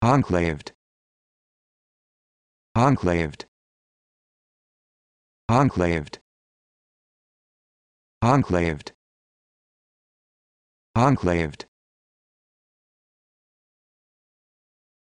enclaved enclaved enclaved enclaved enclaved